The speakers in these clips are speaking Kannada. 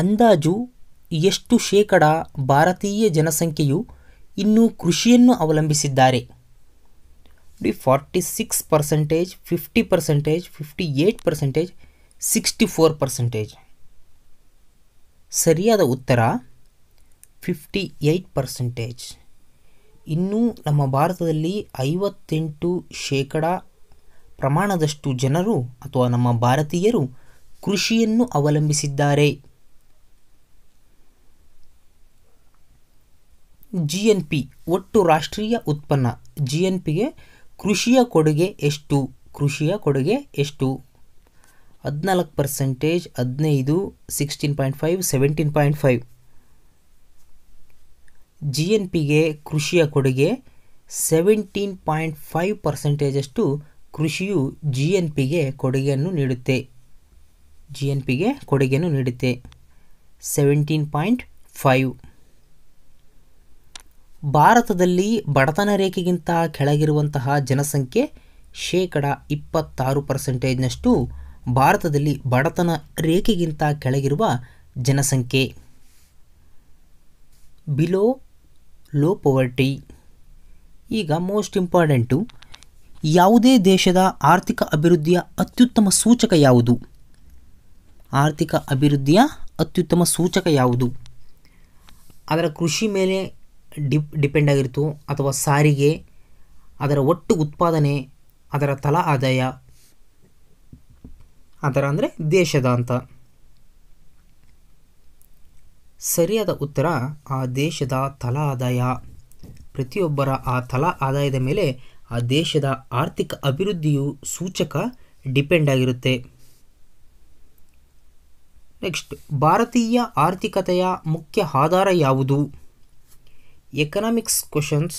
ಅಂದಾಜು ಎಷ್ಟು ಶೇಕಡ ಭಾರತೀಯ ಜನಸಂಖ್ಯೆಯು ಇನ್ನೂ ಕೃಷಿಯನ್ನು ಅವಲಂಬಿಸಿದ್ದಾರೆ ನೋಡಿ forty six percentage fifty percentage fifty eight percentage sixty four percentage ಸರಿಯಾದ ಉತ್ತರ ಫಿಫ್ಟಿ ಏಯ್ಟ್ ಪರ್ಸೆಂಟೇಜ್ ಇನ್ನೂ ನಮ್ಮ ಭಾರತದಲ್ಲಿ ಐವತ್ತೆಂಟು ಶೇಕಡ ಪ್ರಮಾಣದಷ್ಟು ಜನರು ಅಥವಾ ನಮ್ಮ ಭಾರತೀಯರು ಕೃಷಿಯನ್ನು ಅವಲಂಬಿಸಿದ್ದಾರೆ ಜಿ ಎನ್ ಪಿ ಒಟ್ಟು ರಾಷ್ಟ್ರೀಯ ಉತ್ಪನ್ನ ಜಿ ಎನ್ ಪಿಗೆ ಕೃಷಿಯ ಕೊಡುಗೆ ಎಷ್ಟು ಕೃಷಿಯ ಕೊಡುಗೆ ಎಷ್ಟು ಹದಿನಾಲ್ಕು ಪರ್ಸೆಂಟೇಜ್ ಹದಿನೈದು sixteen point five seventeen point five G N ಪಿಗೆ ಕೃಷಿಯ ಕೊಡುಗೆ ಸೆವೆಂಟೀನ್ ಪಾಯಿಂಟ್ ಫೈವ್ ಪರ್ಸೆಂಟೇಜಷ್ಟು ಕೃಷಿಯು ಜಿ ಎನ್ ಪಿಗೆ ಕೊಡುಗೆಯನ್ನು ನೀಡುತ್ತೆ ಜಿ ಎನ್ ಪಿಗೆ ಕೊಡುಗೆಯನ್ನು ನೀಡುತ್ತೆ ಸೆವೆಂಟೀನ್ ಪಾಯಿಂಟ್ ಫೈವ್ ಭಾರತದಲ್ಲಿ ಬಡತನ ರೇಖೆಗಿಂತ ಕೆಳಗಿರುವಂತಹ ಜನಸಂಖ್ಯೆ ಶೇಕಡ ಇಪ್ಪತ್ತಾರು ಪರ್ಸೆಂಟೇಜ್ನಷ್ಟು ಭಾರತದಲ್ಲಿ ಬಡತನ ರೇಖೆಗಿಂತ ಕೆಳಗಿರುವ ಜನಸಂಖ್ಯೆ ಬಿಲೋ ಲೋ ಪವರ್ಟಿ ಈಗ ಮೋಸ್ಟ್ ಇಂಪಾರ್ಟೆಂಟು ಯಾವುದೇ ದೇಶದ ಆರ್ಥಿಕ ಅಭಿವೃದ್ಧಿಯ ಅತ್ಯುತ್ತಮ ಸೂಚಕ ಯಾವುದು ಆರ್ಥಿಕ ಅಭಿವೃದ್ಧಿಯ ಅತ್ಯುತ್ತಮ ಸೂಚಕ ಯಾವುದು ಅದರ ಕೃಷಿ ಮೇಲೆ ಡಿಪ್ ಡಿಪೆಂಡ್ ಆಗಿರ್ತು ಅಥವಾ ಸಾರಿಗೆ ಅದರ ಒಟ್ಟು ಉತ್ಪಾದನೆ ಅದರ ತಲಾ ಆದಾಯ ಅದರ ಅಂದರೆ ದೇಶದ ಅಂತ ಸರಿಯಾದ ಉತ್ತರ ಆ ದೇಶದ ತಲಾ ಆದಾಯ ಪ್ರತಿಯೊಬ್ಬರ ಆ ತಲಾ ಆದಾಯದ ಮೇಲೆ ಆ ದೇಶದ ಆರ್ಥಿಕ ಅಭಿವೃದ್ಧಿಯು ಸೂಚಕ ಡಿಪೆಂಡ್ ಆಗಿರುತ್ತೆ ನೆಕ್ಸ್ಟ್ ಭಾರತೀಯ ಆರ್ಥಿಕತೆಯ ಮುಖ್ಯ ಆಧಾರ ಯಾವುದು ಎಕನಾಮಿಕ್ಸ್ ಕ್ವಶನ್ಸ್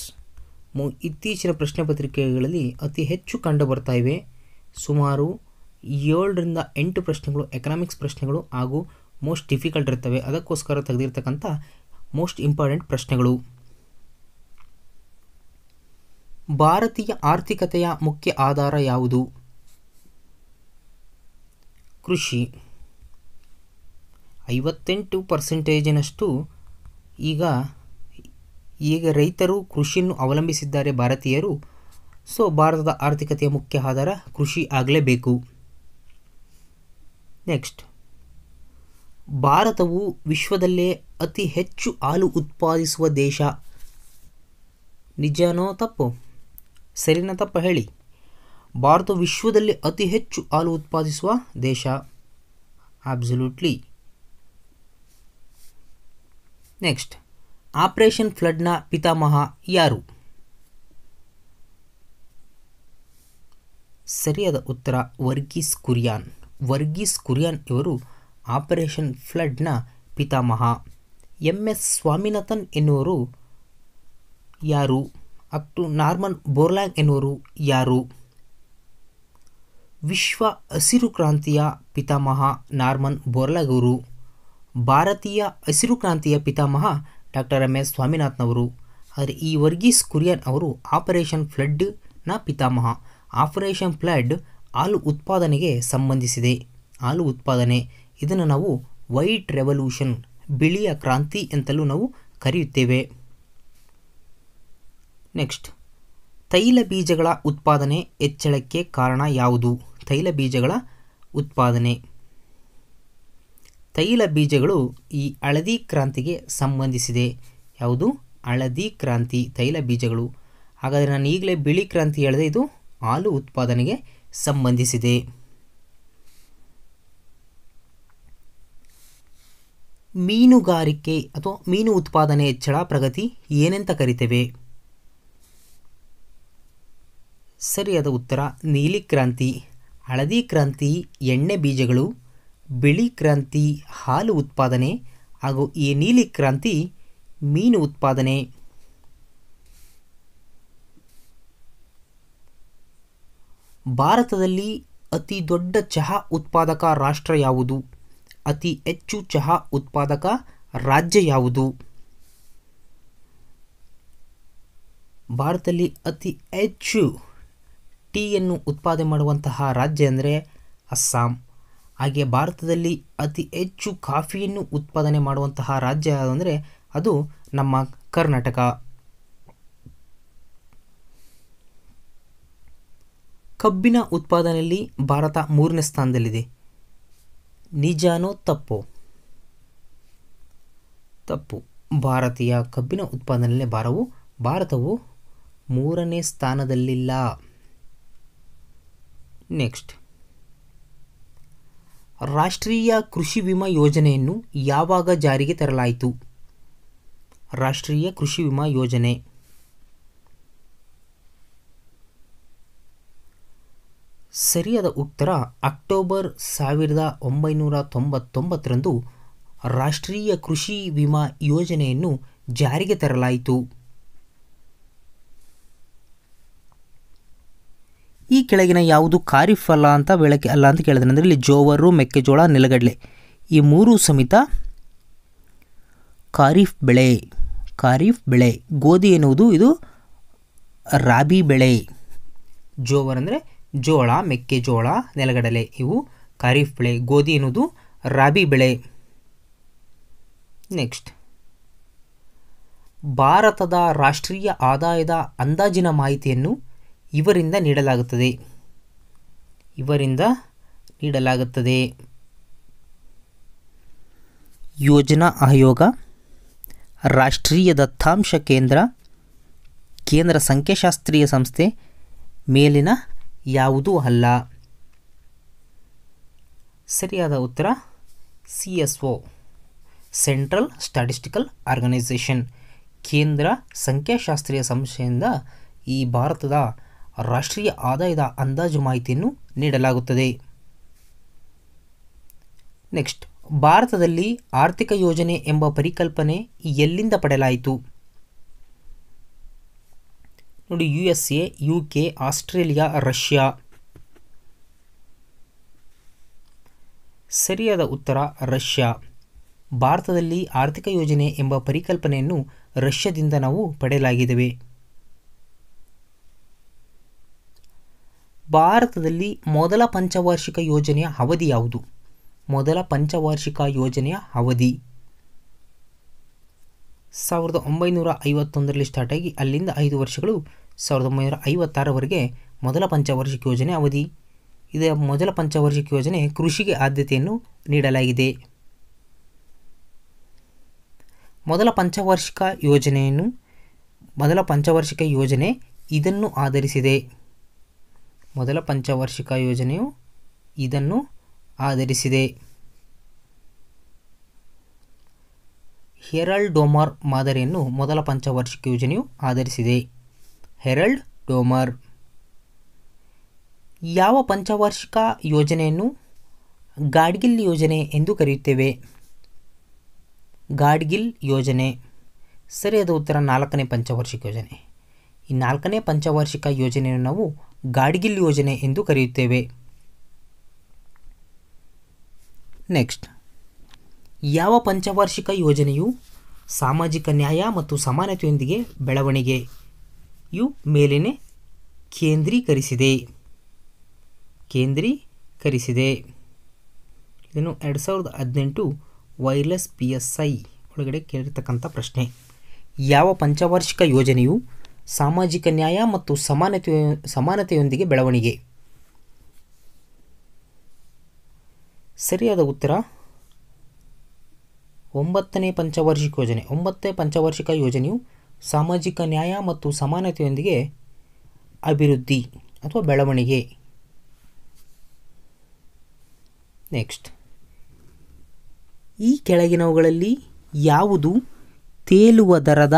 ಇತ್ತೀಚಿನ ಪ್ರಶ್ನೆ ಪತ್ರಿಕೆಗಳಲ್ಲಿ ಅತಿ ಹೆಚ್ಚು ಕಂಡು ಬರ್ತಾ ಇವೆ ಸುಮಾರು ಏಳರಿಂದ ಎಂಟು ಪ್ರಶ್ನೆಗಳು ಎಕನಾಮಿಕ್ಸ್ ಪ್ರಶ್ನೆಗಳು ಹಾಗೂ ಮೋಸ್ಟ್ ಡಿಫಿಕಲ್ಟ್ ಇರ್ತವೆ ಅದಕ್ಕೋಸ್ಕರ ತೆಗೆದಿರ್ತಕ್ಕಂಥ ಮೋಸ್ಟ್ ಇಂಪಾರ್ಟೆಂಟ್ ಪ್ರಶ್ನೆಗಳು ಭಾರತೀಯ ಆರ್ಥಿಕತೆಯ ಮುಖ್ಯ ಆಧಾರ ಯಾವುದು ಕೃಷಿ ಐವತ್ತೆಂಟು ಪರ್ಸೆಂಟೇಜಿನಷ್ಟು ಈಗ ಈಗ ರೈತರು ಕೃಷಿಯನ್ನು ಅವಲಂಬಿಸಿದ್ದಾರೆ ಭಾರತೀಯರು ಸೊ ಭಾರತದ ಆರ್ಥಿಕತೆಯ ಮುಖ್ಯ ಆಧಾರ ಕೃಷಿ ಆಗಲೇಬೇಕು ನೆಕ್ಸ್ಟ್ ಭಾರತವು ವಿಶ್ವದಲ್ಲೇ ಅತಿ ಹೆಚ್ಚು ಹಾಲು ಉತ್ಪಾದಿಸುವ ದೇಶ ನಿಜನೋ ತಪ್ಪು ಸರಿನ ತಪ್ಪ ಹೇಳಿ ಭಾರತ ವಿಶ್ವದಲ್ಲಿ ಅತಿ ಹೆಚ್ಚು ಹಾಲು ಉತ್ಪಾದಿಸುವ ದೇಶ ಆಬ್ಸಲ್ಯೂಟ್ಲಿ ನೆಕ್ಸ್ಟ್ ಆಪರೇಷನ್ ಫ್ಲಡ್ನ ಪಿತಾಮಹ ಯಾರು ಸರಿಯಾದ ಉತ್ತರ ವರ್ಗೀಸ್ ಕುರಿಯಾನ್ ವರ್ಗೀಸ್ ಕುರಿಯಾನ್ ಇವರು ಆಪರೇಷನ್ ಫ್ಲಡ್ನ ಪಿತಾಮಹ ಎಂ ಎಸ್ ಸ್ವಾಮಿನಾಥನ್ ಎನ್ನುವರು ಯಾರು ಅಕ್ಟು ನಾರ್ಮನ್ ಬೋರ್ಲ್ಯಾಂಗ್ ಎನ್ನುವರು ಯಾರು ವಿಶ್ವ ಹಸಿರು ಕ್ರಾಂತಿಯ ಪಿತಾಮಹ ನಾರ್ಮನ್ ಬೋರ್ಲಾಗ್ ಅವರು ಭಾರತೀಯ ಹಸಿರು ಕ್ರಾಂತಿಯ ಪಿತಾಮಹ ಡಾಕ್ಟರ್ ಎಂ ಎಸ್ ಅವರು ಆದರೆ ಈ ವರ್ಗೀಸ್ ಕುರಿಯನ್ ಅವರು ಆಪರೇಷನ್ ಫ್ಲಡ್ನ ಪಿತಾಮಹ ಆಪರೇಷನ್ ಫ್ಲಡ್ ಹಾಲು ಉತ್ಪಾದನೆಗೆ ಸಂಬಂಧಿಸಿದೆ ಹಾಲು ಉತ್ಪಾದನೆ ಇದನ್ನು ನಾವು ವೈಟ್ ರೆವಲ್ಯೂಷನ್ ಬಿಳಿಯ ಕ್ರಾಂತಿ ಅಂತಲೂ ನಾವು ಕರೆಯುತ್ತೇವೆ ನೆಕ್ಸ್ಟ್ ತೈಲ ಬೀಜಗಳ ಉತ್ಪಾದನೆ ಹೆಚ್ಚಳಕ್ಕೆ ಕಾರಣ ಯಾವುದು ತೈಲ ಬೀಜಗಳ ಉತ್ಪಾದನೆ ತೈಲ ಬೀಜಗಳು ಈ ಹಳದಿ ಕ್ರಾಂತಿಗೆ ಸಂಬಂಧಿಸಿದೆ ಯಾವುದು ಹಳದಿ ಕ್ರಾಂತಿ ತೈಲ ಬೀಜಗಳು ಹಾಗಾದರೆ ನಾನು ಈಗಲೇ ಬಿಳಿ ಕ್ರಾಂತಿ ಹೇಳಿದೆ ಇದು ಹಾಲು ಉತ್ಪಾದನೆಗೆ ಸಂಬಂಧಿಸಿದೆ ಮೀನುಗಾರಿಕೆ ಅಥವಾ ಮೀನು ಉತ್ಪಾದನೆ ಹೆಚ್ಚಳ ಪ್ರಗತಿ ಏನೆಂತ ಕರಿತೇವೆ ಸರಿಯಾದ ಉತ್ತರ ನೀಲಿ ಕ್ರಾಂತಿ ಹಳದಿ ಕ್ರಾಂತಿ ಎಣ್ಣೆ ಬೀಜಗಳು ಬಿಳಿ ಕ್ರಾಂತಿ ಹಾಲು ಉತ್ಪಾದನೆ ಹಾಗೂ ಈ ನೀಲಿ ಕ್ರಾಂತಿ ಮೀನು ಉತ್ಪಾದನೆ ಭಾರತದಲ್ಲಿ ಅತಿ ದೊಡ್ಡ ಚಹಾ ಉತ್ಪಾದಕ ರಾಷ್ಟ್ರ ಯಾವುದು ಅತಿ ಹೆಚ್ಚು ಚಹಾ ಉತ್ಪಾದಕ ರಾಜ್ಯ ಯಾವುದು ಭಾರತದಲ್ಲಿ ಅತಿ ಹೆಚ್ಚು ಟೀಯನ್ನು ಉತ್ಪಾದನೆ ಮಾಡುವಂತಹ ರಾಜ್ಯ ಅಂದರೆ ಅಸ್ಸಾಂ ಹಾಗೆ ಭಾರತದಲ್ಲಿ ಅತಿ ಹೆಚ್ಚು ಕಾಫಿಯನ್ನು ಉತ್ಪಾದನೆ ಮಾಡುವಂತಹ ರಾಜ್ಯ ಯಾವುದಂದರೆ ಅಂದರೆ ಅದು ನಮ್ಮ ಕರ್ನಾಟಕ ಕಬ್ಬಿನ ಉತ್ಪಾದನೆಯಲ್ಲಿ ಭಾರತ ಮೂರನೇ ಸ್ಥಾನದಲ್ಲಿದೆ ನಿಜಾನೋ ತಪ್ಪು ತಪ್ಪು ಭಾರತೀಯ ಕಬ್ಬಿನ ಉತ್ಪಾದನೆಯಲ್ಲೇ ಭಾರವು ಭಾರತವು ಮೂರನೇ ಸ್ಥಾನದಲ್ಲಿಲ್ಲ ನೆಕ್ಸ್ಟ್ ರಾಷ್ಟ್ರೀಯ ಕೃಷಿ ವಿಮಾ ಯೋಜನೆಯನ್ನು ಯಾವಾಗ ಜಾರಿಗೆ ತರಲಾಯಿತು? ರಾಷ್ಟ್ರೀಯ ಕೃಷಿ ವಿಮಾ ಯೋಜನೆ ಸರಿಯಾದ ಉತ್ತರ ಅಕ್ಟೋಬರ್ ಸಾವಿರದ ಒಂಬೈನೂರ ತೊಂಬತ್ತೊಂಬತ್ತರಂದು ರಾಷ್ಟ್ರೀಯ ಕೃಷಿ ವಿಮಾ ಯೋಜನೆಯನ್ನು ಜಾರಿಗೆ ತರಲಾಯಿತು ಈ ಕೆಳಗಿನ ಯಾವುದು ಖಾರಿಫ್ ಅಲ್ಲ ಅಂತ ಬೆಳಕೆ ಅಲ್ಲ ಅಂತ ಕೇಳಿದ್ರೆ ಅಂದರೆ ಇಲ್ಲಿ ಜೋವರು ಮೆಕ್ಕೆಜೋಳ ನೆಲಗಡಲೆ ಈ ಮೂರು ಸಮೇತ ಖಾರಿಫ್ ಬೆಳೆ ಖಾರಿಫ್ ಬೆಳೆ ಗೋಧಿ ಎನ್ನುವುದು ಇದು ರಾಬಿ ಬೆಳೆ ಜೋವರ್ ಅಂದರೆ ಜೋಳ ಮೆಕ್ಕೆಜೋಳ ನೆಲಗಡಲೆ ಇವು ಖಾರಿಫ್ ಬೆಳೆ ಗೋಧಿ ಎನ್ನುವುದು ರಾಬಿ ಬೆಳೆ ನೆಕ್ಸ್ಟ್ ಭಾರತದ ರಾಷ್ಟ್ರೀಯ ಆದಾಯದ ಅಂದಾಜಿನ ಮಾಹಿತಿಯನ್ನು ಇವರಿಂದ ನೀಡಲಾಗುತ್ತದೆ ಇವರಿಂದ ನೀಡಲಾಗುತ್ತದೆ ಯೋಜನಾ ಆಯೋಗ ರಾಷ್ಟ್ರೀಯ ದತ್ತಾಂಶ ಕೇಂದ್ರ ಕೇಂದ್ರ ಸಂಖ್ಯಾಶಾಸ್ತ್ರೀಯ ಸಂಸ್ಥೆ ಮೇಲಿನ ಯಾವುದೂ ಅಲ್ಲ ಸರಿಯಾದ ಉತ್ತರ C S O central statistical organisation ಕೇಂದ್ರ ಸಂಖ್ಯಾಶಾಸ್ತ್ರೀಯ ಸಂಸ್ಥೆಯಿಂದ ಈ ಭಾರತದ ರಾಷ್ಟ್ರೀಯ ಆದಾಯದ ಅಂದಾಜು ಮಾಹಿತಿಯನ್ನು ನೀಡಲಾಗುತ್ತದೆ ನೆಕ್ಸ್ಟ್ ಭಾರತದಲ್ಲಿ ಆರ್ಥಿಕ ಯೋಜನೆ ಎಂಬ ಪರಿಕಲ್ಪನೆ ಎಲ್ಲಿಂದ ಪಡೆಯಲಾಯಿತು ನೋಡಿ U S A U K Australia Russia ಸರಿಯಾದ ಉತ್ತರ ರಷ್ಯಾ ಭಾರತದಲ್ಲಿ ಆರ್ಥಿಕ ಯೋಜನೆ ಎಂಬ ಪರಿಕಲ್ಪನೆಯನ್ನು ರಷ್ಯಾದಿಂದ ನಾವು ಪಡೆಯಲಾಗಿದ್ದೇವೆ ಭಾರತದಲ್ಲಿ ಮೊದಲ ಪಂಚವಾರ್ಷಿಕ ಯೋಜನೆಯ ಅವಧಿ ಯಾವುದು ಮೊದಲ ಪಂಚವಾರ್ಷಿಕ ಯೋಜನೆಯ ಅವಧಿ ಸಾವಿರದ ಒಂಬೈನೂರ ಐವತ್ತೊಂದರಲ್ಲಿ ಸ್ಟಾರ್ಟ್ ಆಗಿ ಅಲ್ಲಿಂದ ಐದು ವರ್ಷಗಳು ಸಾವಿರದ ಒಂಬೈನೂರ ಐವತ್ತಾರವರೆಗೆ ಮೊದಲ ಪಂಚವಾರ್ಷಿಕ ಯೋಜನೆ ಅವಧಿ ಇದರ ಮೊದಲ ಪಂಚವಾರ್ಷಿಕ ಯೋಜನೆ ಕೃಷಿಗೆ ಆದ್ಯತೆಯನ್ನು ನೀಡಲಾಗಿದೆ ಮೊದಲ ಪಂಚವಾರ್ಷಿಕ ಯೋಜನೆಯನ್ನು ಮೊದಲ ಪಂಚವಾರ್ಷಿಕ ಯೋಜನೆ ಇದನ್ನು ಆಧರಿಸಿದೆ ಮೊದಲ ಪಂಚವಾರ್ಷಿಕ ಯೋಜನೆಯು ಇದನ್ನು ಆಧರಿಸಿದೆ ಹೆರಲ್ಡ್ ಡೋಮರ್ ಮಾದರಿಯನ್ನು ಮೊದಲ ಪಂಚವಾರ್ಷಿಕ ಯೋಜನೆಯು ಆಧರಿಸಿದೆ ಹೆರಲ್ಡ್ ಡೋಮರ್ ಯಾವ ಪಂಚವಾರ್ಷಿಕ ಯೋಜನೆಯನ್ನು ಗಾಡ್ಗಿಲ್ ಯೋಜನೆ ಎಂದು ಕರೆಯುತ್ತೇವೆ ಗಾಡ್ಗಿಲ್ ಯೋಜನೆ ಸರಿಯಾದ ಉತ್ತರ ನಾಲ್ಕನೇ ಪಂಚವಾರ್ಷಿಕ ಯೋಜನೆ ಈ ನಾಲ್ಕನೇ ಪಂಚವಾರ್ಷಿಕ ಯೋಜನೆಯನ್ನು ನಾವು ಗಾಡ್ಗಿಲ್ ಯೋಜನೆ ಎಂದು ಕರೆಯುತ್ತೇವೆ ನೆಕ್ಸ್ಟ್ ಯಾವ ಪಂಚವಾರ್ಷಿಕ ಯೋಜನೆಯು ಸಾಮಾಜಿಕ ನ್ಯಾಯ ಮತ್ತು ಸಮಾನತೆಯೊಂದಿಗೆ ಬೆಳವಣಿಗೆಯು ಮೇಲಿನ ಕೇಂದ್ರೀಕರಿಸಿದೆ ಕೇಂದ್ರೀಕರಿಸಿದೆ ಇದನ್ನು ಎರಡು ಸಾವಿರದ ಹದಿನೆಂಟು ವೈರ್ಲೆಸ್ ಪಿ ಎಸ್ ಐ ಒಳಗಡೆ ಕೇಳಿರ್ತಕ್ಕಂಥ ಪ್ರಶ್ನೆ ಯಾವ ಪಂಚವಾರ್ಷಿಕ ಯೋಜನೆಯು ಸಾಮಾಜಿಕ ನ್ಯಾಯ ಮತ್ತು ಸಮಾನತೆಯ ಸಮಾನತೆಯೊಂದಿಗೆ ಬೆಳವಣಿಗೆ ಸರಿಯಾದ ಉತ್ತರ ಒಂಬತ್ತನೇ ಪಂಚವಾರ್ಷಿಕ ಯೋಜನೆ ಒಂಬತ್ತನೇ ಪಂಚವಾರ್ಷಿಕ ಯೋಜನೆಯು ಸಾಮಾಜಿಕ ನ್ಯಾಯ ಮತ್ತು ಸಮಾನತೆಯೊಂದಿಗೆ ಅಭಿವೃದ್ಧಿ ಅಥವಾ ಬೆಳವಣಿಗೆ ನೆಕ್ಸ್ಟ್ ಈ ಕೆಳಗಿನವುಗಳಲ್ಲಿ ಯಾವುದು ತೇಲುವ ದರದ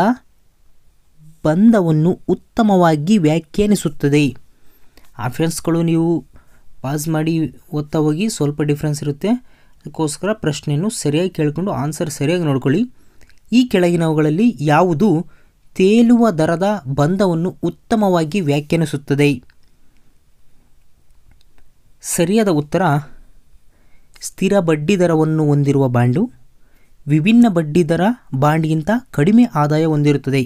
ಬಂಧವನ್ನು ಉತ್ತಮವಾಗಿ ವ್ಯಾಖ್ಯಾನಿಸುತ್ತದೆ ಆಪ್ಷನ್ಸ್ಗಳು ನೀವು ಪಾಸ್ ಮಾಡಿ ಓದ್ತಾ ಹೋಗಿ ಸ್ವಲ್ಪ ಡಿಫ್ರೆನ್ಸ್ ಇರುತ್ತೆ ಅದಕ್ಕೋಸ್ಕರ ಪ್ರಶ್ನೆಯನ್ನು ಸರಿಯಾಗಿ ಕೇಳಿಕೊಂಡು ಆನ್ಸರ್ ಸರಿಯಾಗಿ ನೋಡ್ಕೊಳ್ಳಿ ಈ ಕೆಳಗಿನವುಗಳಲ್ಲಿ ಯಾವುದು ತೇಲುವ ದರದ ಬಂಧವನ್ನು ಉತ್ತಮವಾಗಿ ವ್ಯಾಖ್ಯಾನಿಸುತ್ತದೆ ಸರಿಯಾದ ಉತ್ತರ ಸ್ಥಿರ ಬಡ್ಡಿ ದರವನ್ನು ಹೊಂದಿರುವ ಬಾಂಡು ವಿಭಿನ್ನ ಬಡ್ಡಿದರ ಬಾಂಡ್ಗಿಂತ ಕಡಿಮೆ ಆದಾಯ ಹೊಂದಿರುತ್ತದೆ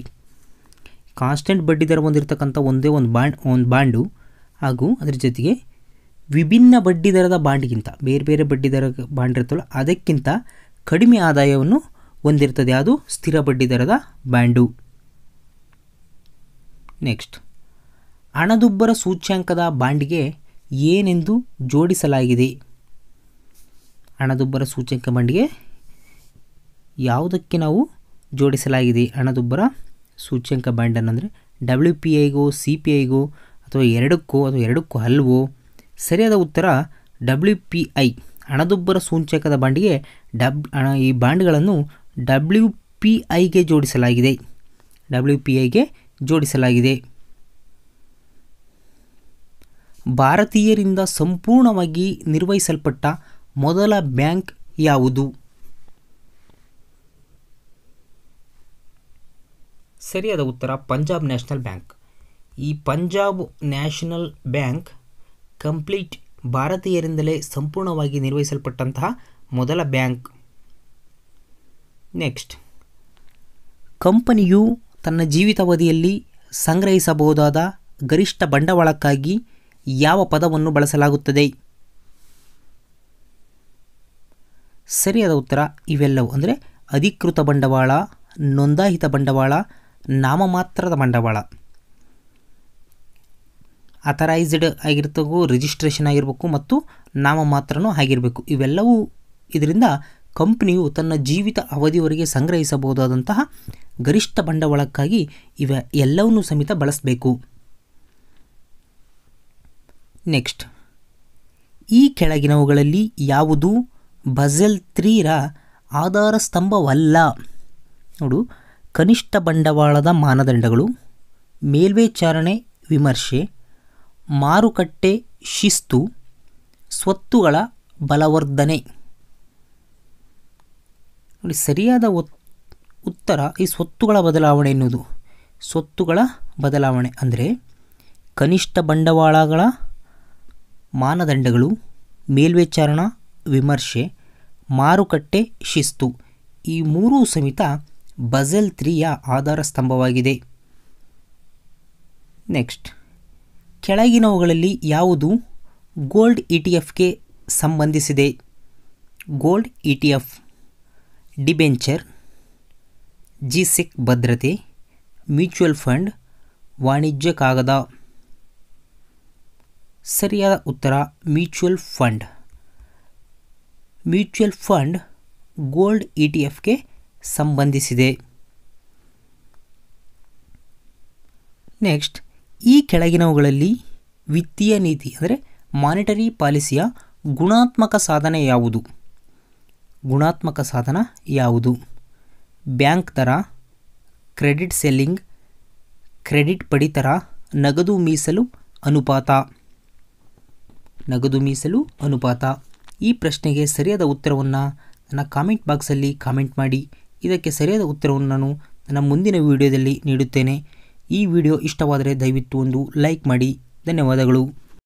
ಕಾನ್ಸ್ಟೆಂಟ್ ಬಡ್ಡಿ ದರ ಹೊಂದಿರತಕ್ಕಂಥ ಒಂದೇ ಒಂದು ಬಾಂಡ್ ಒಂದು ಬಾಂಡು ಹಾಗೂ ಅದರ ಜೊತೆಗೆ ವಿಭಿನ್ನ ಬಡ್ಡಿ ದರದ ಬಾಂಡ್ಗಿಂತ ಬೇರೆ ಬೇರೆ ಬಡ್ಡಿ ದರ ಬಾಂಡ್ ಇರ್ತಲ್ಲ ಅದಕ್ಕಿಂತ ಕಡಿಮೆ ಆದಾಯವನ್ನು ಹೊಂದಿರ್ತದೆ ಅದು ಸ್ಥಿರ ಬಡ್ಡಿ ದರದ ಬ್ಯಾಂಡು ನೆಕ್ಸ್ಟ್ ಹಣದುಬ್ಬರ ಸೂಚ್ಯಾಂಕದ ಬಾಂಡ್ಗೆ ಏನೆಂದು ಜೋಡಿಸಲಾಗಿದೆ ಹಣದುಬ್ಬರ ಸೂಚ್ಯಂಕ ಬಾಂಡ್ಗೆ ಯಾವುದಕ್ಕೆ ನಾವು ಜೋಡಿಸಲಾಗಿದೆ ಹಣದುಬ್ಬರ ಸೂಚ್ಯಂಕ ಬ್ಯಾಂಡನ್ನು ಅಂದರೆ ಡಬ್ಲ್ಯೂ ಪಿ ಐಗೋ ಸಿ ಪಿ ಐಗೋ ಅಥವಾ ಎರಡಕ್ಕೋ ಅಥವಾ ಎರಡಕ್ಕೂ ಹಲ್ವೋ ಸರಿಯಾದ ಉತ್ತರ ಡಬ್ಲ್ಯೂ ಪಿ ಐ ಹಣದುಬ್ಬರ ಸೂಚ್ಯಂಕದ ಬಾಂಡಿಗೆ ಡಬ್ ಈ ಬಾಂಡ್ಗಳನ್ನು ಡಬ್ಲ್ಯೂ ಪಿ ಐಗೆ ಜೋಡಿಸಲಾಗಿದೆ ಡಬ್ಲ್ಯೂ ಪಿ ಐಗೆ ಜೋಡಿಸಲಾಗಿದೆ ಭಾರತೀಯರಿಂದ ಸಂಪೂರ್ಣವಾಗಿ ನಿರ್ವಹಿಸಲ್ಪಟ್ಟ ಮೊದಲ ಬ್ಯಾಂಕ್ ಯಾವುದು ಸರಿಯಾದ ಉತ್ತರ ಪಂಜಾಬ್ ನ್ಯಾಷನಲ್ ಬ್ಯಾಂಕ್ ಈ ಪಂಜಾಬ್ ನ್ಯಾಷನಲ್ ಬ್ಯಾಂಕ್ ಕಂಪ್ಲೀಟ್ ಭಾರತೀಯರಿಂದಲೇ ಸಂಪೂರ್ಣವಾಗಿ ನಿರ್ವಹಿಸಲ್ಪಟ್ಟಂತಹ ಮೊದಲ ಬ್ಯಾಂಕ್ ನೆಕ್ಸ್ಟ್ ಕಂಪನಿಯು ತನ್ನ ಜೀವಿತಾವಧಿಯಲ್ಲಿ ಸಂಗ್ರಹಿಸಬಹುದಾದ ಗರಿಷ್ಠ ಬಂಡವಾಳಕ್ಕಾಗಿ ಯಾವ ಪದವನ್ನು ಬಳಸಲಾಗುತ್ತದೆ ಸರಿಯಾದ ಉತ್ತರ ಇವೆಲ್ಲವೂ ಅಂದರೆ ಅಧಿಕೃತ ಬಂಡವಾಳ ನೋಂದಾಯಿತ ಬಂಡವಾಳ ನಾಮಮಾತ್ರದ ಬಂಡವಾಳ ಅಥರೈಸ್ಡ್ ಆಗಿರ್ತಕ್ಕೂ ರಿಜಿಸ್ಟ್ರೇಷನ್ ಆಗಿರಬೇಕು ಮತ್ತು ಮಾತ್ರನೂ ಆಗಿರಬೇಕು ಇವೆಲ್ಲವೂ ಇದರಿಂದ ಕಂಪ್ನಿಯು ತನ್ನ ಜೀವಿತ ಅವಧಿವರೆಗೆ ಸಂಗ್ರಹಿಸಬಹುದಾದಂತಹ ಗರಿಷ್ಠ ಬಂಡವಾಳಕ್ಕಾಗಿ ಇವೆ ಎಲ್ಲವನ್ನೂ ಸಮೇತ ಬಳಸಬೇಕು ನೆಕ್ಸ್ಟ್ ಈ ಕೆಳಗಿನವುಗಳಲ್ಲಿ ಯಾವುದು ಬಜೆಲ್ ತ್ರೀರ ಆಧಾರ ಸ್ತಂಭವಲ್ಲ ನೋಡು ಕನಿಷ್ಠ ಬಂಡವಾಳದ ಮಾನದಂಡಗಳು ಮೇಲ್ವಿಚಾರಣೆ ವಿಮರ್ಶೆ ಮಾರುಕಟ್ಟೆ ಶಿಸ್ತು ಸ್ವತ್ತುಗಳ ಬಲವರ್ಧನೆ ನೋಡಿ ಸರಿಯಾದ ಉತ್ತರ ಈ ಸ್ವತ್ತುಗಳ ಬದಲಾವಣೆ ಎನ್ನುವುದು ಸ್ವತ್ತುಗಳ ಬದಲಾವಣೆ ಅಂದರೆ ಕನಿಷ್ಠ ಬಂಡವಾಳಗಳ ಮಾನದಂಡಗಳು ಮೇಲ್ವಿಚಾರಣಾ ವಿಮರ್ಶೆ ಮಾರುಕಟ್ಟೆ ಶಿಸ್ತು ಈ ಮೂರೂ ಸಮೇತ ಬಜೆಲ್ ತ್ರೀಯ ಆಧಾರ ಸ್ತಂಭವಾಗಿದೆ ನೆಕ್ಸ್ಟ್ ಕೆಳಗಿನವುಗಳಲ್ಲಿ ಯಾವುದು ಗೋಲ್ಡ್ ಇ ಟಿ ಎಫ್ಗೆ ಸಂಬಂಧಿಸಿದೆ gold E T F debenture G sec ಭದ್ರತೆ ಮ್ಯೂಚುವಲ್ ಫಂಡ್ ವಾಣಿಜ್ಯ ಕಾಗದ ಸರಿಯಾದ ಉತ್ತರ mutual fund mutual fund gold E T ಎಫ್ಗೆ ಸಂಬಂಧಿಸಿದೆ ನೆಕ್ಸ್ಟ್ ಈ ಕೆಳಗಿನವುಗಳಲ್ಲಿ ವಿತ್ತೀಯ ನೀತಿ ಅಂದರೆ ಮಾನಿಟರಿ ಪಾಲಿಸಿಯ ಗುಣಾತ್ಮಕ ಸಾಧನೆ ಯಾವುದು ಗುಣಾತ್ಮಕ ಸಾಧನ ಯಾವುದು ಬ್ಯಾಂಕ್ ದರ ಕ್ರೆಡಿಟ್ ಸೆಲ್ಲಿಂಗ್ ಕ್ರೆಡಿಟ್ ಪಡಿತರ ನಗದು ಮೀಸಲು ಅನುಪಾತ ನಗದು ಮೀಸಲು ಅನುಪಾತ ಈ ಪ್ರಶ್ನೆಗೆ ಸರಿಯಾದ ಉತ್ತರವನ್ನು ನನ್ನ ಕಾಮೆಂಟ್ ಬಾಕ್ಸಲ್ಲಿ ಕಾಮೆಂಟ್ ಮಾಡಿ ಇದಕ್ಕೆ ಸರಿಯಾದ ಉತ್ತರವನ್ನು ನಾನು ನನ್ನ ಮುಂದಿನ ವಿಡಿಯೋದಲ್ಲಿ ನೀಡುತ್ತೇನೆ ಈ ವಿಡಿಯೋ ಇಷ್ಟವಾದರೆ ದಯವಿಟ್ಟು ಒಂದು ಲೈಕ್ ಮಾಡಿ ಧನ್ಯವಾದಗಳು